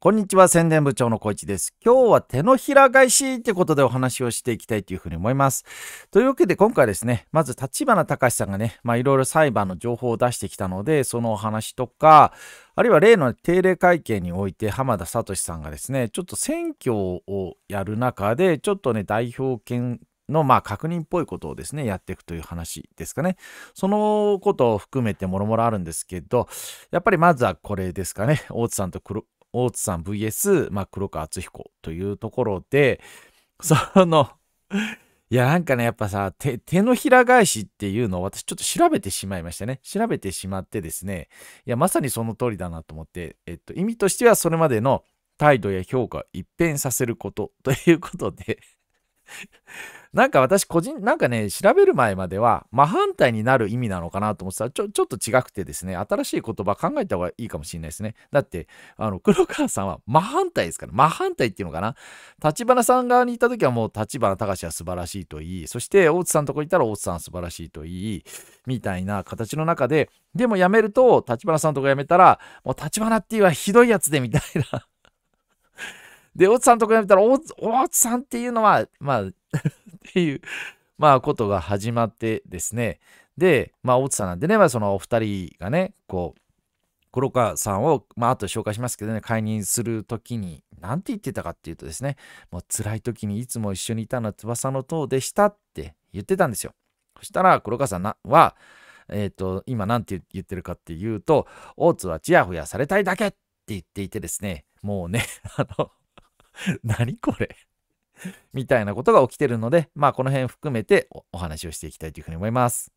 こんにちは、宣伝部長の小市です。今日は手のひら返しってことでお話をしていきたいというふうに思います。というわけで今回ですね、まず立花隆さんがね、まあいろいろ裁判の情報を出してきたので、そのお話とか、あるいは例の定例会見において浜田聡さんがですね、ちょっと選挙をやる中で、ちょっとね、代表権のまあ確認っぽいことをですね、やっていくという話ですかね。そのことを含めてもろもろあるんですけど、やっぱりまずはこれですかね。大津さんと大津さん VS、まあ、黒川敦彦というところで、そのいや、なんかね、やっぱさ、手、手のひら返しっていうのを私ちょっと調べてしまいましたね。調べてしまってですね、いや、まさにその通りだなと思って、えっと、意味としてはそれまでの態度や評価を一変させることということで なんか私個人、なんかね、調べる前までは、真反対になる意味なのかなと思ってたら、ちょ、ちょっと違くてですね、新しい言葉考えた方がいいかもしれないですね。だって、あの、黒川さんは真反対ですから、真反対っていうのかな。立花さん側にいた時はもう、立花隆は素晴らしいといい、そして大津さんとこ行ったら大津さん素晴らしいといい、みたいな形の中で、でも辞めると、立花さんとか辞めたら、もう立花っていうのはひどいやつで、みたいなで、大津さんと比べたら、大津さんっていうのは、まあ、っていう、まあ、ことが始まってですね。で、まあ、大津さんなんでね、まあ、そのお二人がね、こう、黒川さんを、まあ、あと紹介しますけどね、解任するときに、なんて言ってたかっていうとですね、もう辛いときにいつも一緒にいたのは翼の塔でしたって言ってたんですよ。そしたら、黒川さんは、えっ、ー、と、今なんて言ってるかっていうと、大津はちやほやされたいだけって言っていてですね、もうね、あの、何これみたいなことが起きてるので、まあこの辺含めてお話をしていきたいというふうに思います。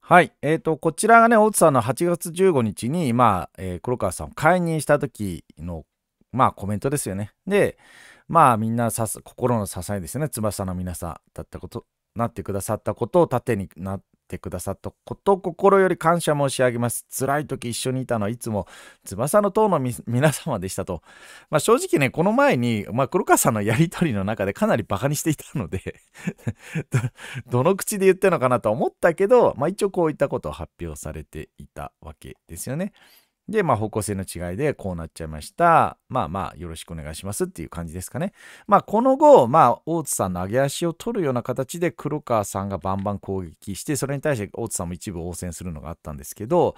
はい。えっ、ー、と、こちらがね、大津さんの8月15日に、まあ、えー、黒川さんを解任した時の、まあコメントですよね。で、まあみんなさ心の支えですよね。翼の皆さんだったこと、なってくださったことを盾になっってくださったこと心より感謝申し上げます。辛い時一緒にいたのはいつも翼の塔の皆様でしたと。まあ、正直ね、この前に、まあ、黒川さんのやりとりの中でかなりバカにしていたので ど、の口で言ってるのかなと思ったけど、まあ、一応こういったことを発表されていたわけですよね。で、まあ、方向性の違いでこうなっちゃいました。まあまあ、よろしくお願いしますっていう感じですかね。まあ、この後、まあ、大津さんの上げ足を取るような形で黒川さんがバンバン攻撃して、それに対して大津さんも一部応戦するのがあったんですけど、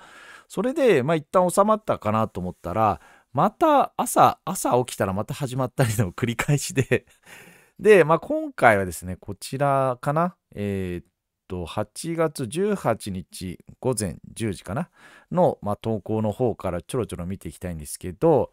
それで、まあ、一旦収まったかなと思ったら、また朝、朝起きたらまた始まったりの繰り返しでで、まあ、今回はですね、こちらかな。えー、っと、8月18日午前10時かなの、まあ、投稿の方からちょろちょろ見ていきたいんですけど、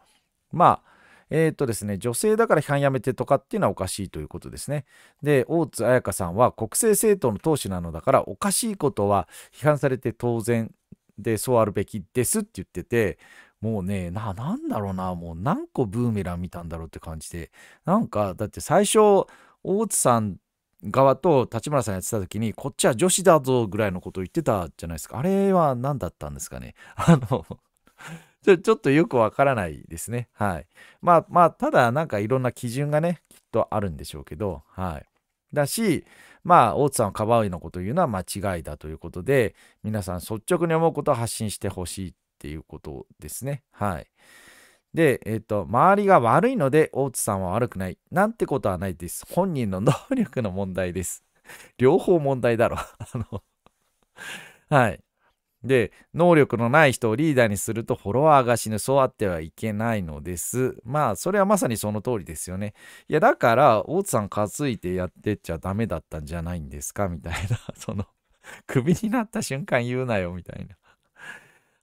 まあ、えっ、ー、とですね、女性だから批判やめてとかっていうのはおかしいということですね。で、大津彩香さんは国政政党の党首なのだからおかしいことは批判されて当然でそうあるべきですって言ってて、もうね、な、なんだろうな、もう何個ブーメラン見たんだろうって感じで、なんか、だって最初、大津さん側と立花さんやってた時にこっちは女子だぞぐらいのことを言ってたじゃないですかあれは何だったんですかね あのちょっとよくわからないですねはいまあまあただなんかいろんな基準がねきっとあるんでしょうけどはいだしまあ大津さんをかばうようなことを言うのは間違いだということで皆さん率直に思うことを発信してほしいっていうことですねはいで、えっ、と、周りが悪いので、大津さんは悪くない。なんてことはないです。本人の能力の問題です。両方問題だろ。あのはい。で、能力のない人をリーダーにするとフォロワーが死ぬ。そうあってはいけないのです。まあ、それはまさにその通りですよね。いや、だから、大津さん担いでやってっちゃダメだったんじゃないんですかみたいな、そのクビになった瞬間言うなよ、みたいな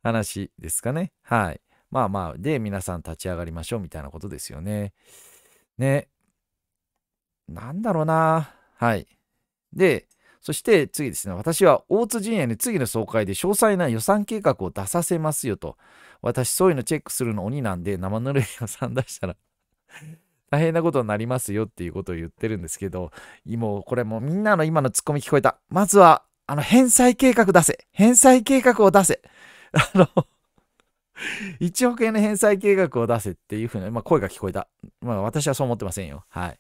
話ですかね。はい。まあまあ、で、皆さん立ち上がりましょうみたいなことですよね。ね。なんだろうな。はい。で、そして次ですね、私は大津陣営に次の総会で詳細な予算計画を出させますよと。私、そういうのチェックするの鬼なんで、生ぬるい予算出したら 大変なことになりますよっていうことを言ってるんですけど、もうこれもうみんなの今のツッコミ聞こえた。まずは、あの、返済計画出せ返済計画を出せ あの1億円の返済計画を出せっていうふうな、まあ、声が聞こえた。まあ、私はそう思ってませんよ。はい。っ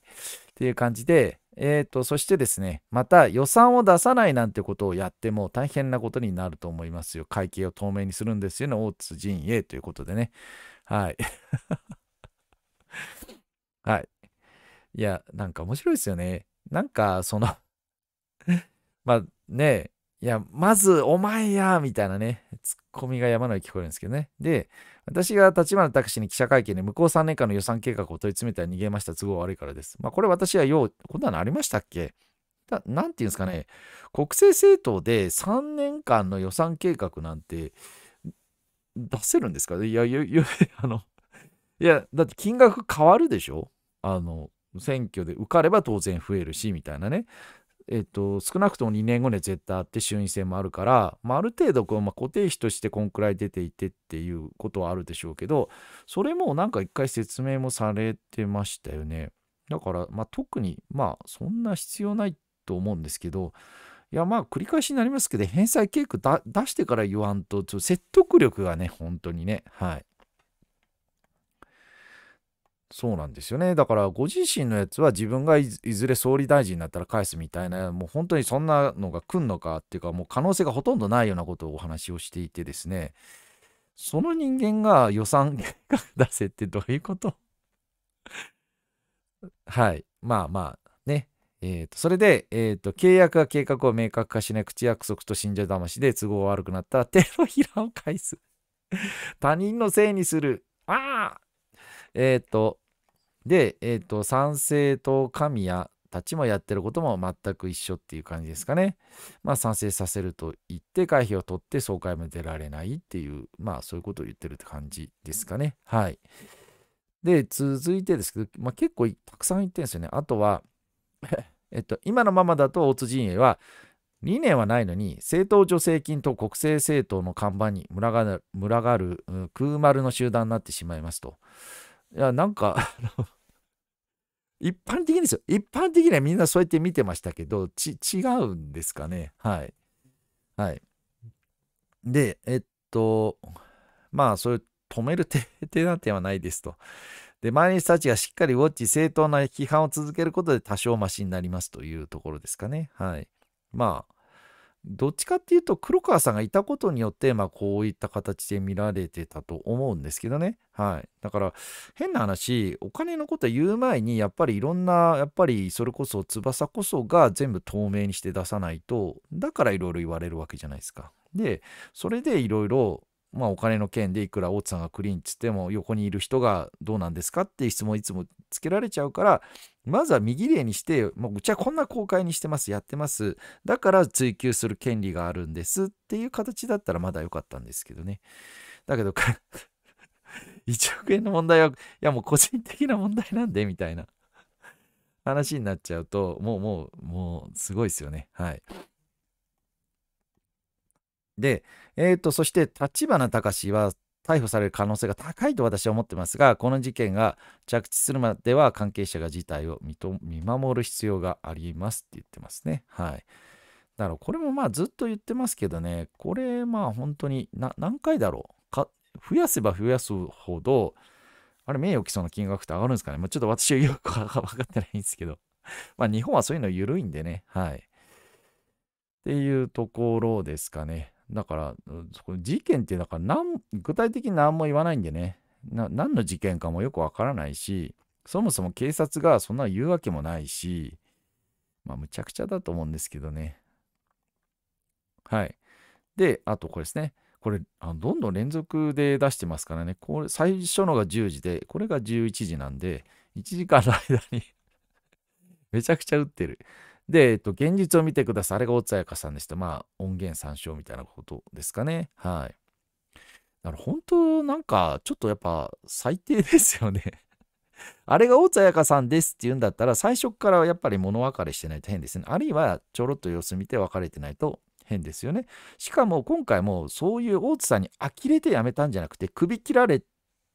ていう感じで、えっ、ー、と、そしてですね、また予算を出さないなんてことをやっても大変なことになると思いますよ。会計を透明にするんですよね、大津陣営ということでね。はい。はい。いや、なんか面白いですよね。なんか、その まあね、いや、まずお前や、みたいなね、コミが山のように聞こえるんですけどね。で、私が立花拓司に記者会見で向こう3年間の予算計画を問い詰めたら逃げました。都合悪いからです。まあ、これ私はよう、こんなのありましたっけだなんていうんですかね、国政政党で3年間の予算計画なんて出せるんですかいや、いや、いや、あの、いや、だって金額変わるでしょあの、選挙で受かれば当然増えるし、みたいなね。えっと、少なくとも2年後には絶対あって衆院選もあるから、まあ、ある程度こう、まあ、固定費としてこんくらい出ていてっていうことはあるでしょうけどそれもなんか一回説明もされてましたよねだから、まあ、特にまあそんな必要ないと思うんですけどいやまあ繰り返しになりますけど返済計画出してから言わんと説得力がね本当にねはいそうなんですよね。だから、ご自身のやつは自分がいずれ総理大臣になったら返すみたいな、もう本当にそんなのが来んのかっていうか、もう可能性がほとんどないようなことをお話をしていてですね、その人間が予算出せってどういうこと はい。まあまあ、ね。えーと、それで、えーと、契約は計画を明確化しない口約束と信者魂で都合悪くなったら手のひらを返す。他人のせいにする。ああえっ、と、で、えっ、と、参政党神谷たちもやってることも全く一緒っていう感じですかね。まあ、賛成させると言って、会費を取って総会も出られないっていう、まあ、そういうことを言ってるって感じですかね。はい。で、続いてですけど、まあ、結構たくさん言ってるんですよね。あとは、えっと、今のままだと大津陣営は、理念はないのに、政党助成金と国政政党の看板に群がる、群がる、空丸の集団になってしまいますと。いや、なんか一般的にですよ。一般的にはみんなそうやって見てましたけど、ち、違うんですかね。はい。はい。で、えっと、まあ、そう止める手、手んてはないですと。で、毎日たちがしっかりウォッチ、正当な批判を続けることで多少マシになりますというところですかね。はい。まあ、どっちかっていうと黒川さんがいたことによって、まあ、こういった形で見られてたと思うんですけどね。はい。だから変な話、お金のこと言う前にやっぱりいろんな、やっぱりそれこそ翼こそが全部透明にして出さないと、だからいろいろ言われるわけじゃないですか。で、それでいろいろまあ、お金の件でいくら大津さんがクリーンっつっても横にいる人がどうなんですかっていう質問いつもつけられちゃうからまずは見切れにしてもううちはこんな公開にしてますやってますだから追求する権利があるんですっていう形だったらまだ良かったんですけどねだけど1 億円の問題はいやもう個人的な問題なんでみたいな話になっちゃうともうもうもうすごいですよねはい。で、えーと、そして立花隆は逮捕される可能性が高いと私は思ってますが、この事件が着地するまでは関係者が事態を見守る必要がありますって言ってますね。はい。だからこれもまあずっと言ってますけどね、これまあ本当に何回だろうか、増やせば増やすほど、あれ名誉毀損の金額って上がるんですかね。まあ、ちょっと私はよく分かってないんですけど、まあ日本はそういうの緩いんでね、はい。っていうところですかね。だから、事件っていうのは何、具体的に何も言わないんでね、何の事件かもよくわからないし、そもそも警察がそんな言うわけもないし、まあ、むちゃくちゃだと思うんですけどね。はい。で、あとこれですね。これ、あどんどん連続で出してますからね。これ、最初のが10時で、これが11時なんで、1時間の間に めちゃくちゃ打ってる。で、えっと、現実を見てください。あれが大津彩香さんでした。まあ、音源参照みたいなことですかね。はい。だから本当、なんか、ちょっとやっぱ、最低 ですよね あれが大津彩香さんですって言うんだったら、最初からやっぱり物別れしてないと変ですね。あるいは、ちょろっと様子見て別れてないと変ですよね。しかも、今回もそういう大津さんに呆れてやめたんじゃなくて、首切られ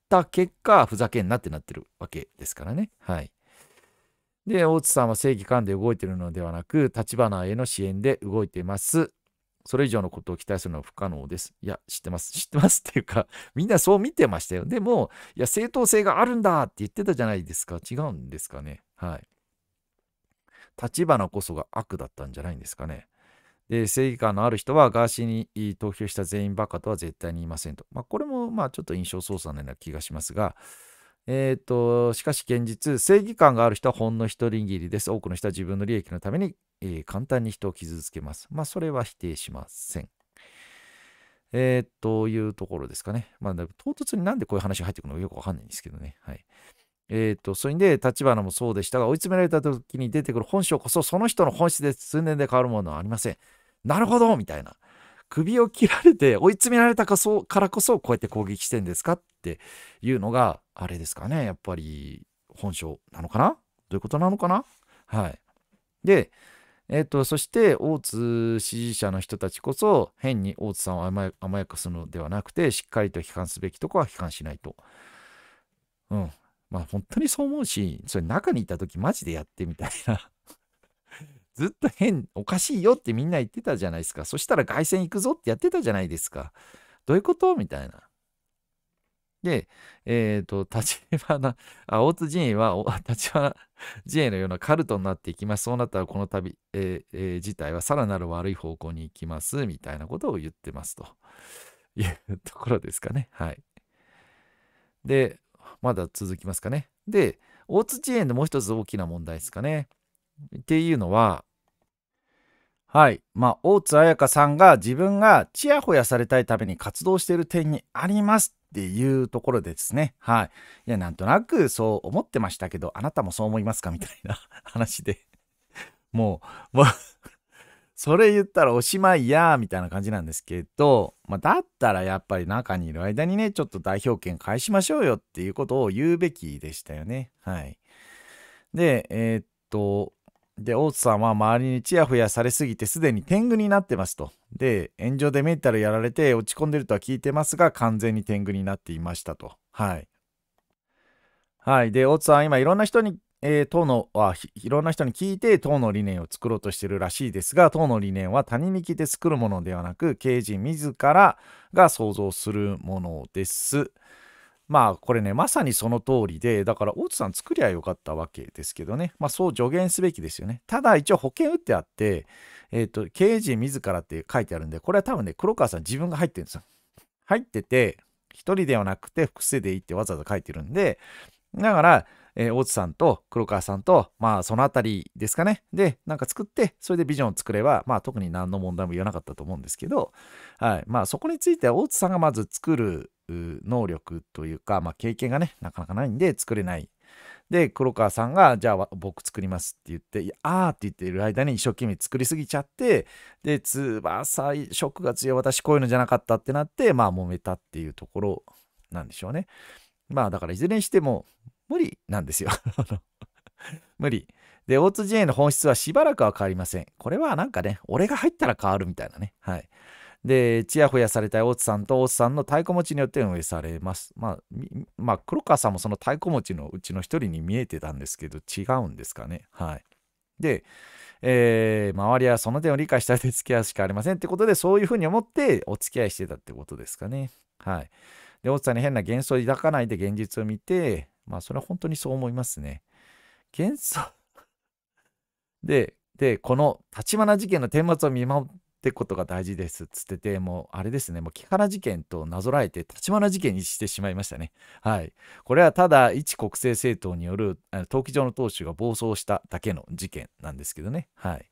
た結果、ふざけんなってなってるわけですからね。はい。で、大津さんは正義感で動いているのではなく、立花への支援で動いています。それ以上のことを期待するのは不可能です。いや、知ってます。知ってますっていうか、みんなそう見てましたよ。でも、いや、正当性があるんだって言ってたじゃないですか。違うんですかね。はい。立花こそが悪だったんじゃないんですかね。で、正義感のある人はガーシーに投票した全員バカとは絶対に言いませんと。まあ、これも、まあ、ちょっと印象操作のような気がしますが、えっ、ー、と、しかし現実、正義感がある人はほんの一人きりです。多くの人は自分の利益のために、えー、簡単に人を傷つけます。まあ、それは否定しません。えー、というところですかね。まあ、唐突になんでこういう話が入ってくるのかよくわかんないんですけどね。はい。えっ、ー、と、それで、立花もそうでしたが、追い詰められた時に出てくる本性こそ、その人の本質で数年で変わるものはありません。なるほどみたいな。首を切られて追い詰められたかそうからこそ、こうやって攻撃してんですかっていうのが、あれですかね、やっぱり本性なのかなどういうことなのかなはい。で、えっ、ー、と、そして、大津支持者の人たちこそ、変に大津さんを甘やかすのではなくて、しっかりと批判すべきとこは批判しないと。うん。まあ、本当にそう思うし、それ中にいた時マジでやってみたいな。ずっと変、おかしいよってみんな言ってたじゃないですか。そしたら凱旋行くぞってやってたじゃないですか。どういうことみたいな。で、えっ、ー、と、立花、あ、大津陣営は、立花陣営のようなカルトになっていきます。そうなったら、この旅、えーえー、自体はさらなる悪い方向に行きます、みたいなことを言ってますと いうところですかね。はい。で、まだ続きますかね。で、大津陣営のもう一つ大きな問題ですかね。っていうのは、はい。まあ、大津彩香さんが自分がちやほやされたいために活動している点にありますっていうところでですね、はい。いや、なんとなくそう思ってましたけど、あなたもそう思いますかみたいな 話で、もう、もうそれ言ったらおしまいやーみたいな感じなんですけど、まあ、だったらやっぱり中にいる間にね、ちょっと代表権返しましょうよっていうことを言うべきでしたよね。はい。で、えー、っと、で、大津さんは周りにちやほやされすぎてすでに天狗になってますと。で、炎上でメンタルやられて落ち込んでるとは聞いてますが、完全に天狗になっていましたと。はい。はい。で、大津さん、今いろんな人に、えー、党のはいろんな人に聞いて党の理念を作ろうとしてるらしいですが、党の理念は他人に聞いて作るものではなく、刑事自らが想像するものです。まあこれねまさにその通りでだから大津さん作りゃよかったわけですけどねまあそう助言すべきですよねただ一応保険打ってあってえっ、ー、と経営陣自らって書いてあるんでこれは多分ね黒川さん自分が入ってるんですよ入ってて1人ではなくて複数でいいってわざわざ書いてるんでだからえー、大津さんと黒川さんと、まあ、そのあたりですかね。で、なんか作って、それでビジョンを作れば、まあ、特に何の問題も言わなかったと思うんですけど、はい。まあ、そこについては、大津さんがまず作る能力というか、まあ、経験がねなかなかないんで作れないで黒川さんが「じゃあ僕作ります」って言って「ああ」って言っている間に一生懸命作りすぎちゃってで翼ショックが強い私こういうのじゃなかったってなってまあ揉めたっていうところなんでしょうねまあだからいずれにしても無理なんですよ 無理で、o 2営の本質はしばらくは変わりません。これはなんかね、俺が入ったら変わるみたいなね。はい。で、ちやほやされた大津さんと大津さんの太鼓持ちによって運営されます。まあ、まあ、黒川さんもその太鼓持ちのうちの一人に見えてたんですけど、違うんですかね。はい。で、えー、周りはその点を理解した上で付き合うしかありませんってことで、そういうふうに思ってお付き合いしてたってことですかね。はい。で、大津さんに変な幻想を抱かないで現実を見て、まあ、それは本当にそう思いますね。幻想 で、で、この立花事件の顛末を見守っってことが大事ですつってて、もうあれですね、もう木原事件となぞらえて立花事件にしてしまいましたね。はい。これはただ一国政政党による登記上の党首が暴走しただけの事件なんですけどね。はい。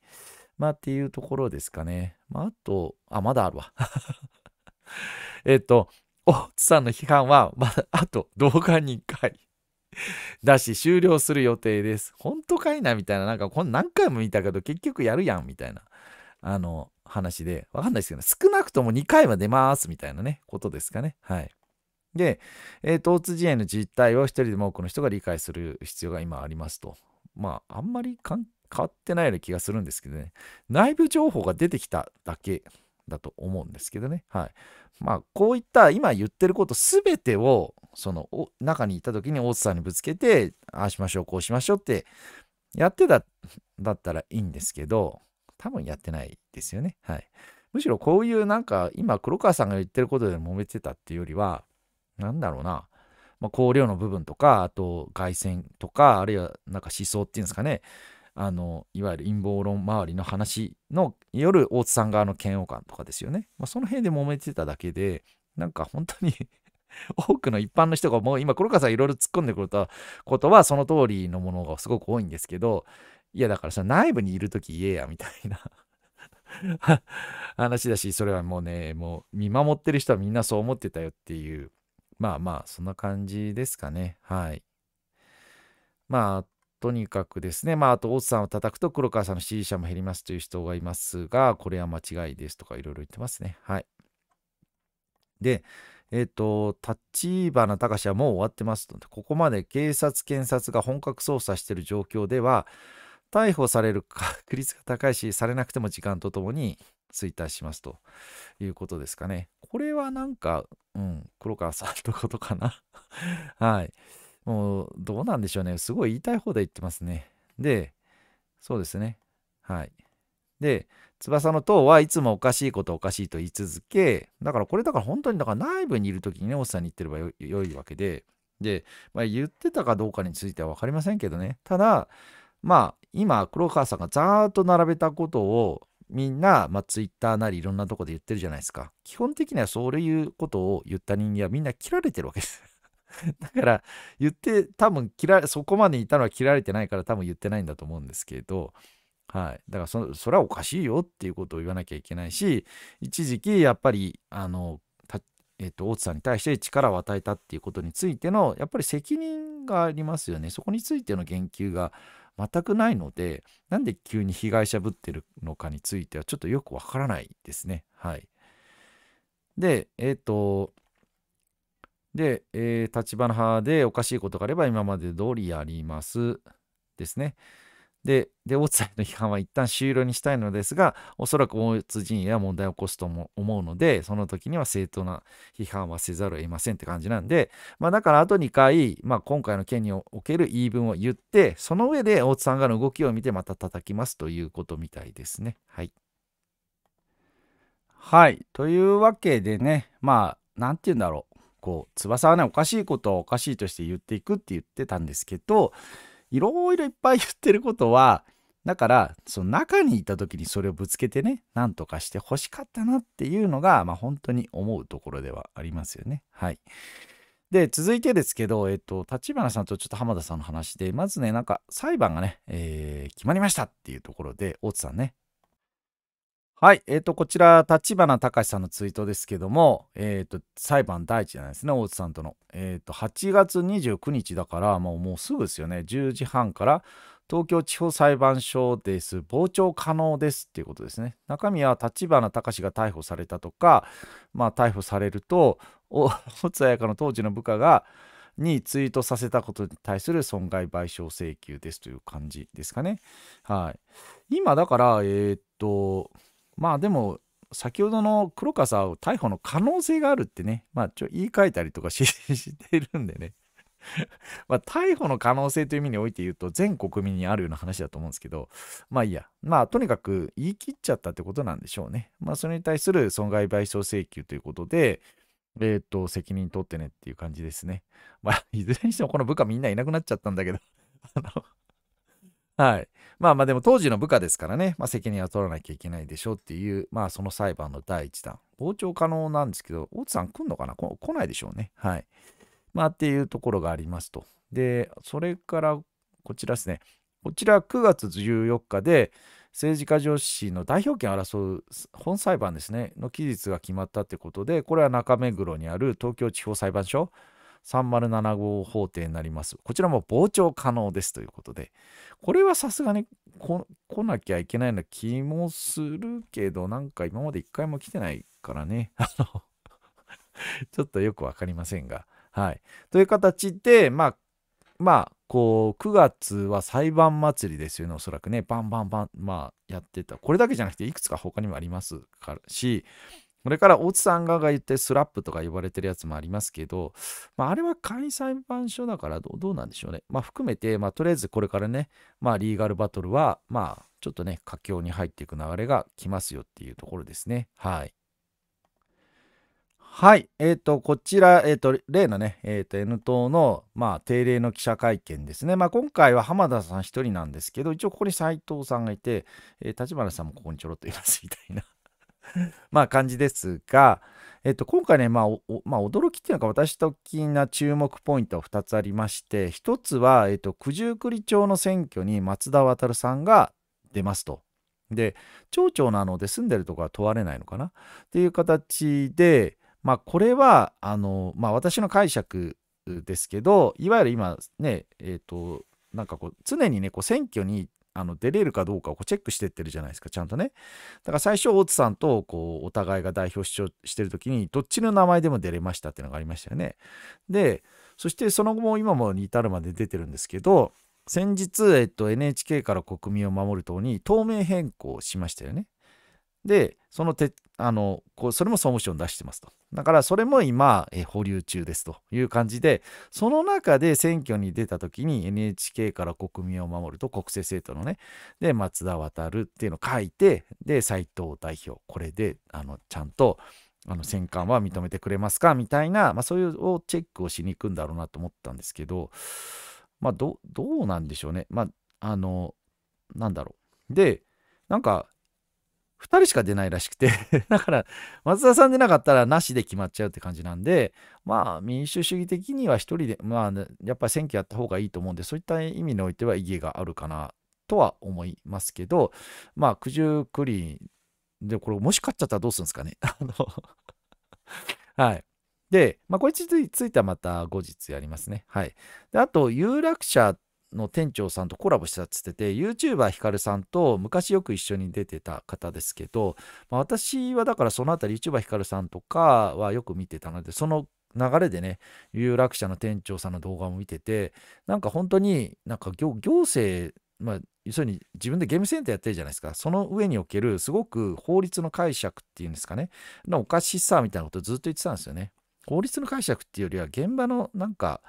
まあっていうところですかね。まああと、あ、まだあるわ。えっと、大津さんの批判はまだあと動画2回。だし終了する予定です。本当かいなみたいな、なんかこん何回も見たけど結局やるやんみたいな。あの、話で、わかんないですけど、ね、少なくとも2回は出ますみたいなね、ことですかね。はい。で、えー、統治事営の実態を一人でも多くの人が理解する必要が今ありますと。まあ、あんまり変わってないような気がするんですけどね。内部情報が出てきただけだと思うんですけどね。はい。まあ、こういった今言ってること全てを、その中にいた時に大津さんにぶつけて、ああしましょう、こうしましょうってやってた、だったらいいんですけど、多分やってないですよね。はい。むしろこういうなんか今黒川さんが言ってることで揉めてたっていうよりは何だろうな、まあ、香料の部分とかあと凱旋とかあるいはなんか思想っていうんですかねあのいわゆる陰謀論周りの話のよる大津さん側の嫌悪感とかですよね、まあ、その辺で揉めてただけでなんか本当に 多くの一般の人がもう今黒川さんいろいろ突っ込んでくることはその通りのものがすごく多いんですけどいやだからさ内部にいる時言えやみたいな 話だし、それはもうね、もう見守ってる人はみんなそう思ってたよっていう、まあまあ、そんな感じですかね。はい。まあ、とにかくですね、まあ、あと、大津さんを叩くと黒川さんの支持者も減りますという人がいますが、これは間違いですとかいろいろ言ってますね。はい。で、えっ、ー、と、立花隆はもう終わってますので、ここまで警察、検察が本格捜査している状況では、逮捕される確率が高いし、されなくても時間とともに衰退しますということですかね。これはなんか、うん、黒川さんのことかな。はい。もう、どうなんでしょうね。すごい言いたい方で言ってますね。で、そうですね。はい。で、翼の塔はいつもおかしいことおかしいと言い続け、だからこれだから本当にだから内部にいる時にね、おっさんに言ってればよいわけで、で、まあ、言ってたかどうかについては分かりませんけどね。ただ、まあ、今黒川さんがざーっと並べたことをみんな、まあ、ツイッターなりいろんなとこで言ってるじゃないですか。基本的にはそういうことを言った人間はみんな切られてるわけです。だから言って多分切らそこまでいたのは切られてないから多分言ってないんだと思うんですけれど、はい、だからそそれはおかしいよっていうことを言わなきゃいけないし一時期やっぱりあのえっと、大津さんに対して力を与えたっていうことについてのやっぱり責任がありますよねそこについての言及が全くないので、なんで急に被害者ぶってるのかについてはちょっとよくわからないですね。はい。で、えっ、ー、と、で、えー、立花派でおかしいことがあれば今まで通りやります。ですね。で、で、大津さんの批判は一旦終了にしたいのですが、おそらく大津陣営は問題を起こすと思うので、その時には正当な批判はせざるを得ませんって感じなんで、まあだからあと2回、まあ今回の件における言い分を言って、その上で大津さんがの動きを見てまた叩きますということみたいですね。はい。はい。というわけでね、まあ、なんて言うんだろう。こう、翼はね、おかしいことをおかしいとして言っていくって言ってたんですけど、いろいろいっぱい言ってることは、だから、その中にいた時にそれをぶつけてね、なんとかして欲しかったなっていうのが、まあ本当に思うところではありますよね。はい。で、続いてですけど、えっと、立花さんとちょっと浜田さんの話で、まずね、なんか裁判がね、えー、決まりましたっていうところで、大津さんね、はい、えーと、こちら、立花隆さんのツイートですけども、えーと、裁判第一じゃないですね、大津さんとの。えーと、8月29日だから、もうもうすぐですよね、10時半から東京地方裁判所です。傍聴可能ですっていうことですね。中身は立花隆が逮捕されたとか、まあ逮捕されると、大津彩香の当時の部下が、にツイートさせたことに対する損害賠償請求ですという感じですかね。はい。今だから、えー、っと、まあでも、先ほどの黒川さんを逮捕の可能性があるってね、まあちょ言い換えたりとかし してるんでね。まあ逮捕の可能性という意味において言うと全国民にあるような話だと思うんですけど、まあいいや。まあとにかく言い切っちゃったってことなんでしょうね。まあそれに対する損害賠償請求ということで、えっ、ー、と、責任取ってねっていう感じですね。まあいずれにしてもこの部下みんないなくなっちゃったんだけど、あのはい。まあまあでも当時の部下ですからね、まあ、責任は取らなきゃいけないでしょうっていう、まあその裁判の第一弾。傍聴可能なんですけど、大津さん来んのかな来ないでしょうね。はい。まあっていうところがありますと。で、それからこちらですね。こちら9月14日で政治家女子の代表権を争う本裁判ですね、の期日が決まったということで、これは中目黒にある東京地方裁判所307号法廷になります。こちらも傍聴可能ですということで、これはさすがに来なきゃいけないような気もするけど、なんか今まで一回も来てないからね、あのちょっとよくわかりませんが、はい。という形で、まあ、まあ、こう、9月は裁判祭りですよね、おそらくね、バンバンバン、まあ、やってた。これだけじゃなくて、いくつか他にもありますし、それから大津さんが言ってスラップとか呼ばれてるやつもありますけど、まあ、あれは仮裁判所だからどうなんでしょうね。まあ、含めて、まあ、とりあえずこれからね、まあ、リーガルバトルは、まあ、ちょっとね、佳境に入っていく流れが来ますよっていうところですね。はい。はい、えっ、ー、と、こちら、えっ、ー、と、例のね、えっ、ー、と、N 党の、まあ、定例の記者会見ですね。まあ、今回は浜田さん一人なんですけど、一応ここに斎藤さんがいて、えー、立花さんもここにちょろっといますみたいな まあ感じですが、えっと、今回ね、まあ、まあ、驚きっていうの私的な注目ポイントは2つありまして、1つは、えっと、九十九里町の選挙に松田渡さんが出ますと。で、町長なので住んでるとこは問われないのかなっていう形で、まあ、これは、あの、まあ、私の解釈ですけど、いわゆる今ね、えっと、なんかこう常にねこう選挙にあの出れるかどうかをこうチェックしてってるじゃないですかちゃんとねだから最初大津さんとこうお互いが代表主張してる時にどっちの名前でも出れましたっていうのがありましたよねでそしてその後も今もに至るまで出てるんですけど先日、えっと、NHK から国民を守る党に党名変更しましたよねで、そのてあのこうそれも総務省に出してますと。だからそれも今、え保留中ですという感じで、その中で選挙に出た時に NHK から国民を守ると国政政党のね、で、松田渡っていうのを書いて、で、斎藤代表、これであのちゃんとあの戦艦は認めてくれますかみたいな、まあ、そういうをチェックをしに行くんだろうなと思ったんですけど、まあど、どうなんでしょうね。まあ、あの、なんだろう。で、なんか2人しか出ないらしくて だから松田さん出なかったらなしで決まっちゃうって感じなんでまあ民主主義的には1人でまあやっぱり選挙やった方がいいと思うんでそういった意味においては意義があるかなとは思いますけどまあ九十九里でこれもし勝っちゃったらどうするんですかね あのはいで、まあ、これについてはまた後日やりますね。はい。であと、有楽者っの店長さんとコラボしたっつってて YouTuber ひかるさんと昔よく一緒に出てた方ですけど、まあ、私はだからそのあたり YouTuber ひかるさんとかはよく見てたのでその流れでね有楽者の店長さんの動画も見ててなんか本当になんか行政まあ、要するに自分でゲームセンターやってるじゃないですか。その上におけるすごく法律の解釈っていうんですかね。のおかしさみたいなことをずっと言ってたんですよね。法律の解釈っていうよりは現場のなんか、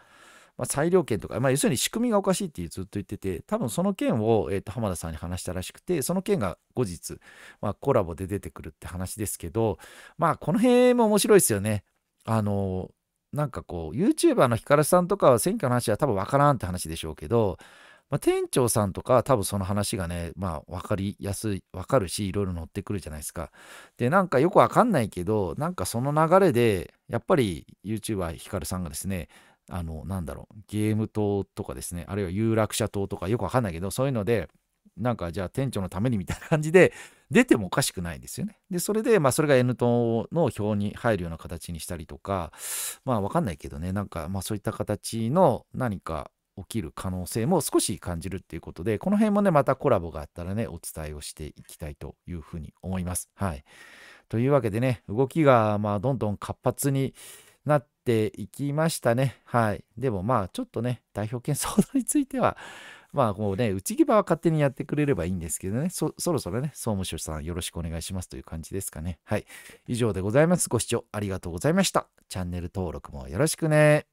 まあ、裁量権とか、まあ、要するに仕組みがおかしいっていうずっと言ってて、多分その件を、えー、と浜田さんに話したらしくて、その件が後日、まあ、コラボで出てくるって話ですけど、まあ、この辺も面白いですよね。あのなんかこう、YouTuber のヒカルさんとかは選挙の話は多分わからんって話でしょうけど、まあ、店長さんとかは多分その話がね、まあ分かりやすい、分かるし、いろいろ乗ってくるじゃないですか。で、なんかよくわかんないけど、なんかその流れで、やっぱり YouTuber ヒカルさんがですね、あの、なんだろう、ゲーム棟とかですね、あるいは有楽者棟とかよくわかんないけど、そういうので、なんかじゃあ店長のためにみたいな感じで 出てもおかしくないんですよね。で、それで、まあそれが N 等の表に入るような形にしたりとか、まあわかんないけどね、なんかまあそういった形の何か起きる可能性も少し感じるっていうことで、この辺もね、またコラボがあったらね、お伝えをしていきたいというふうに思います。はい。というわけでね、動きがまあどんどん活発に、なっていきましたね。はい。でもまあ、ちょっとね、代表権相談については、まあもうね、内木場は勝手にやってくれればいいんですけどね、そろそろね、総務省さんよろしくお願いしますという感じですかね。はい。以上でございます。ご視聴ありがとうございました。チャンネル登録もよろしくね。